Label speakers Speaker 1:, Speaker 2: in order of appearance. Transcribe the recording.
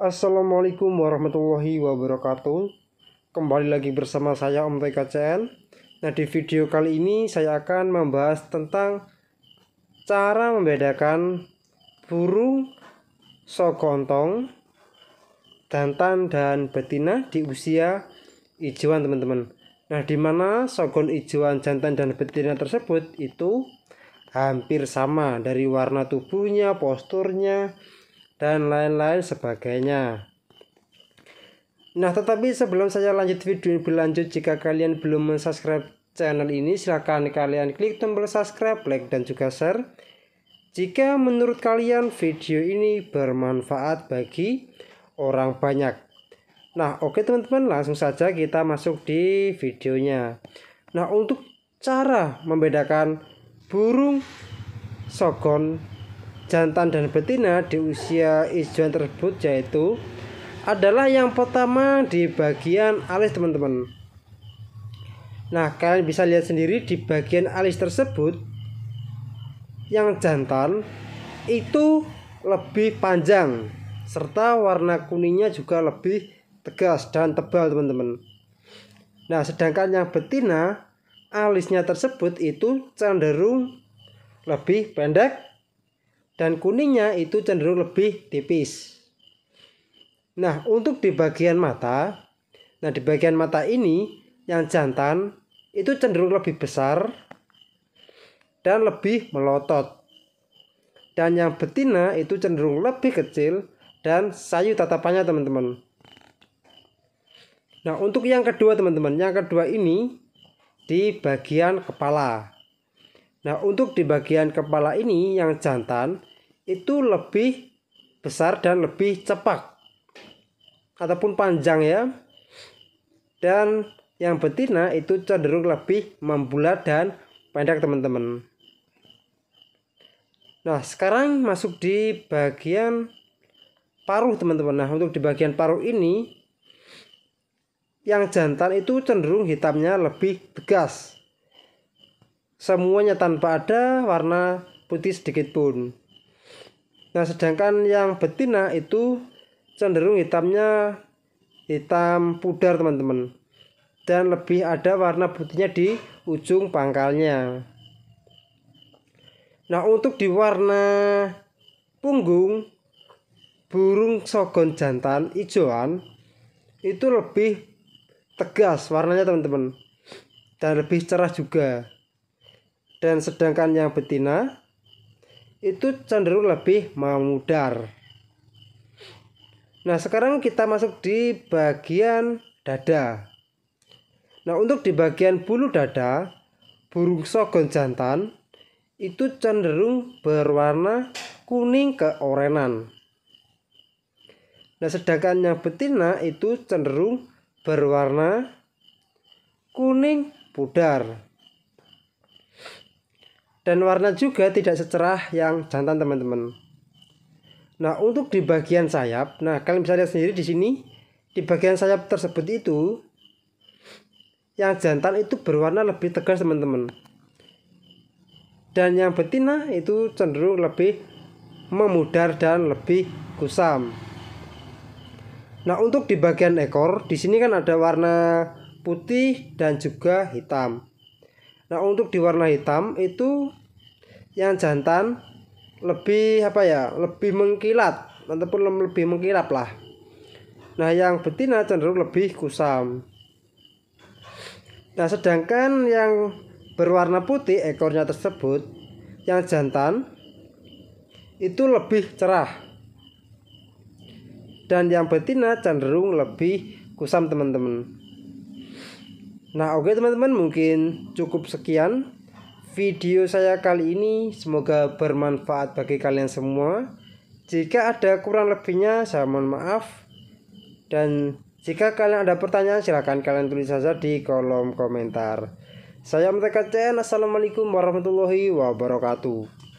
Speaker 1: Assalamualaikum warahmatullahi wabarakatuh Kembali lagi bersama saya Om TKCN Nah di video kali ini saya akan membahas tentang Cara membedakan burung sokontong Jantan dan betina di usia ijuan teman-teman Nah dimana sokon ijuan jantan dan betina tersebut itu hampir sama dari warna tubuhnya, posturnya, dan lain-lain sebagainya nah tetapi sebelum saya lanjut video lebih lanjut jika kalian belum subscribe channel ini silahkan kalian klik tombol subscribe like dan juga share jika menurut kalian video ini bermanfaat bagi orang banyak. Nah, oke teman-teman, langsung saja kita masuk di videonya. Nah, untuk cara membedakan burung sogon jantan dan betina di usia ijuan tersebut yaitu adalah yang pertama di bagian alis teman-teman nah kalian bisa lihat sendiri di bagian alis tersebut yang jantan itu lebih panjang serta warna kuningnya juga lebih tegas dan tebal teman-teman nah sedangkan yang betina alisnya tersebut itu cenderung lebih pendek dan kuningnya itu cenderung lebih tipis. Nah, untuk di bagian mata, nah di bagian mata ini yang jantan itu cenderung lebih besar dan lebih melotot. Dan yang betina itu cenderung lebih kecil dan sayu tatapannya teman-teman. Nah, untuk yang kedua teman-teman, yang kedua ini di bagian kepala. Nah, untuk di bagian kepala ini yang jantan itu lebih besar dan lebih cepat ataupun panjang ya dan yang betina itu cenderung lebih membulat dan pendek teman-teman nah sekarang masuk di bagian paruh teman-teman nah untuk di bagian paruh ini yang jantan itu cenderung hitamnya lebih tegas semuanya tanpa ada warna putih sedikit pun Nah, sedangkan yang betina itu cenderung hitamnya hitam pudar, teman-teman. Dan lebih ada warna putihnya di ujung pangkalnya. Nah, untuk di warna punggung burung sogon jantan ijoan itu lebih tegas warnanya, teman-teman. Dan lebih cerah juga. Dan sedangkan yang betina itu cenderung lebih memudar. Nah, sekarang kita masuk di bagian dada. Nah, untuk di bagian bulu dada, burung sogon jantan itu cenderung berwarna kuning keorenan. Nah, sedangkan yang betina itu cenderung berwarna kuning pudar dan warna juga tidak secerah yang jantan teman-teman. Nah, untuk di bagian sayap, nah kalian bisa lihat sendiri di sini di bagian sayap tersebut itu yang jantan itu berwarna lebih tegas teman-teman. Dan yang betina itu cenderung lebih memudar dan lebih kusam. Nah, untuk di bagian ekor, di sini kan ada warna putih dan juga hitam. Nah, untuk di warna hitam itu yang jantan lebih apa ya lebih mengkilat ataupun lebih mengkilap lah nah yang betina cenderung lebih kusam nah sedangkan yang berwarna putih ekornya tersebut yang jantan itu lebih cerah dan yang betina cenderung lebih kusam teman-teman nah oke okay, teman-teman mungkin cukup sekian video saya kali ini semoga bermanfaat bagi kalian semua. Jika ada kurang lebihnya saya mohon maaf. Dan jika kalian ada pertanyaan silahkan kalian tulis saja di kolom komentar. Saya Menteri KCN, Assalamualaikum warahmatullahi wabarakatuh.